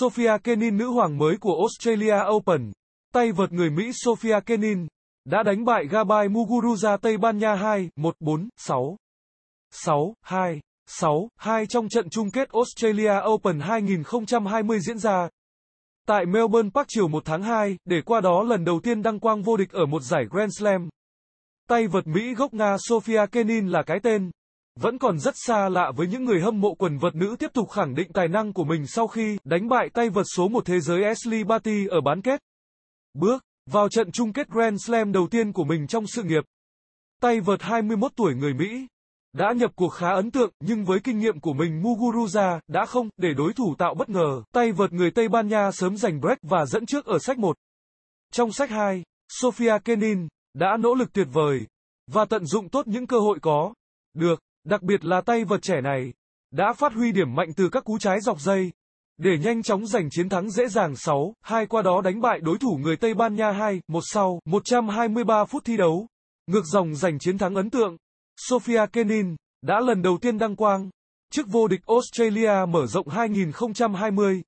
Sophia Kenin nữ hoàng mới của Australia Open, tay vợt người Mỹ Sophia Kenin, đã đánh bại Gabay Muguruza Tây Ban Nha 2, 1, 4, 6, 6, 2, 6, 2 trong trận chung kết Australia Open 2020 diễn ra tại Melbourne Park chiều 1 tháng 2, để qua đó lần đầu tiên đăng quang vô địch ở một giải Grand Slam. Tay vợt Mỹ gốc Nga Sophia Kenin là cái tên vẫn còn rất xa lạ với những người hâm mộ quần vợt nữ tiếp tục khẳng định tài năng của mình sau khi đánh bại tay vợt số một thế giới Ashley Barty ở bán kết. Bước vào trận chung kết Grand Slam đầu tiên của mình trong sự nghiệp. Tay vợt 21 tuổi người Mỹ đã nhập cuộc khá ấn tượng, nhưng với kinh nghiệm của mình Muguruza đã không để đối thủ tạo bất ngờ. Tay vợt người Tây Ban Nha sớm giành break và dẫn trước ở sách 1. Trong sách 2, Sofia Kenin đã nỗ lực tuyệt vời và tận dụng tốt những cơ hội có được. Đặc biệt là tay vợt trẻ này, đã phát huy điểm mạnh từ các cú trái dọc dây, để nhanh chóng giành chiến thắng dễ dàng 6-2 qua đó đánh bại đối thủ người Tây Ban Nha 2-1 sau 123 phút thi đấu. Ngược dòng giành chiến thắng ấn tượng, Sofia Kenin đã lần đầu tiên đăng quang chức vô địch Australia mở rộng 2020.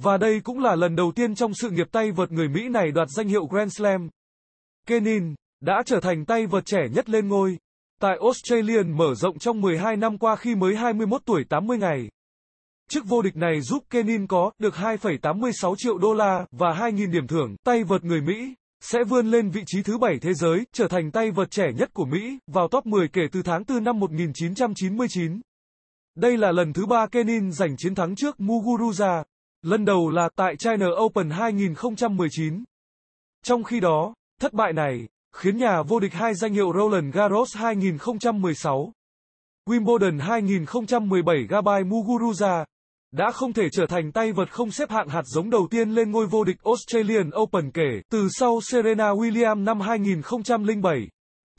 Và đây cũng là lần đầu tiên trong sự nghiệp tay vợt người Mỹ này đoạt danh hiệu Grand Slam. Kenin đã trở thành tay vợt trẻ nhất lên ngôi tại Australian mở rộng trong 12 năm qua khi mới 21 tuổi 80 ngày. Chức vô địch này giúp Kenin có được 2,86 triệu đô la và 2.000 điểm thưởng tay vợt người Mỹ, sẽ vươn lên vị trí thứ bảy thế giới, trở thành tay vợt trẻ nhất của Mỹ, vào top 10 kể từ tháng 4 năm 1999. Đây là lần thứ ba Kenin giành chiến thắng trước Muguruza, lần đầu là tại China Open 2019. Trong khi đó, thất bại này, khiến nhà vô địch hai danh hiệu Roland Garros 2016, Wimbledon 2017 Gabay Muguruza, đã không thể trở thành tay vật không xếp hạng hạt giống đầu tiên lên ngôi vô địch Australian Open kể từ sau Serena Williams năm 2007.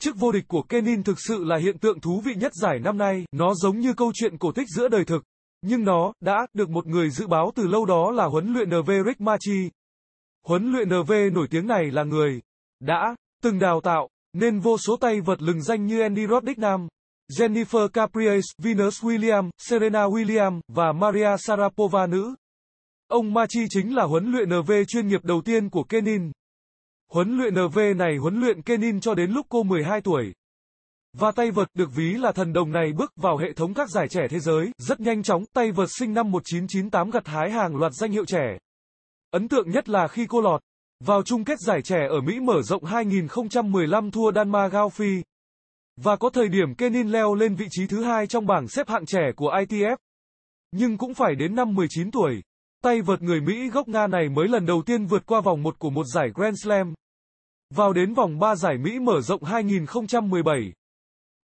Chức vô địch của Kenin thực sự là hiện tượng thú vị nhất giải năm nay, nó giống như câu chuyện cổ tích giữa đời thực, nhưng nó đã được một người dự báo từ lâu đó là huấn luyện NV Rick Machi. Huấn luyện NV nổi tiếng này là người đã từng đào tạo, nên vô số tay vợt lừng danh như Andy Roddick nam, Jennifer Capriles, Venus Williams, Serena Williams và Maria Sharapova nữ. Ông Machi chính là huấn luyện NV chuyên nghiệp đầu tiên của Kenin. Huấn luyện NV này huấn luyện Kenin cho đến lúc cô 12 tuổi. Và tay vợt được ví là thần đồng này bước vào hệ thống các giải trẻ thế giới, rất nhanh chóng, tay vợt sinh năm 1998 gặt hái hàng loạt danh hiệu trẻ. Ấn tượng nhất là khi cô lọt vào chung kết giải trẻ ở Mỹ mở rộng 2015 thua Danmark Gao Phi. Và có thời điểm Kenin leo lên vị trí thứ hai trong bảng xếp hạng trẻ của ITF. Nhưng cũng phải đến năm 19 tuổi, tay vợt người Mỹ gốc Nga này mới lần đầu tiên vượt qua vòng một của một giải Grand Slam. Vào đến vòng 3 giải Mỹ mở rộng 2017.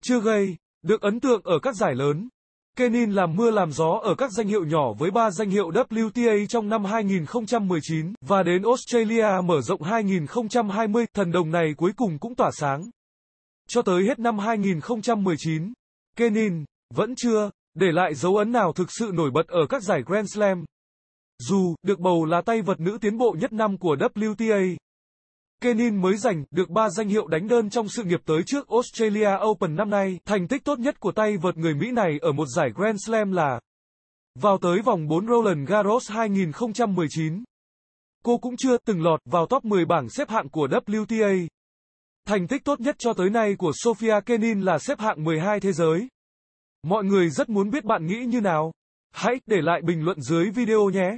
Chưa gây, được ấn tượng ở các giải lớn. Kenin làm mưa làm gió ở các danh hiệu nhỏ với 3 danh hiệu WTA trong năm 2019 và đến Australia mở rộng 2020, thần đồng này cuối cùng cũng tỏa sáng. Cho tới hết năm 2019, Kenin vẫn chưa để lại dấu ấn nào thực sự nổi bật ở các giải Grand Slam. Dù được bầu là tay vật nữ tiến bộ nhất năm của WTA, Kenin mới giành được 3 danh hiệu đánh đơn trong sự nghiệp tới trước Australia Open năm nay. Thành tích tốt nhất của tay vợt người Mỹ này ở một giải Grand Slam là vào tới vòng 4 Roland Garros 2019. Cô cũng chưa từng lọt vào top 10 bảng xếp hạng của WTA. Thành tích tốt nhất cho tới nay của Sofia Kenin là xếp hạng 12 thế giới. Mọi người rất muốn biết bạn nghĩ như nào. Hãy để lại bình luận dưới video nhé.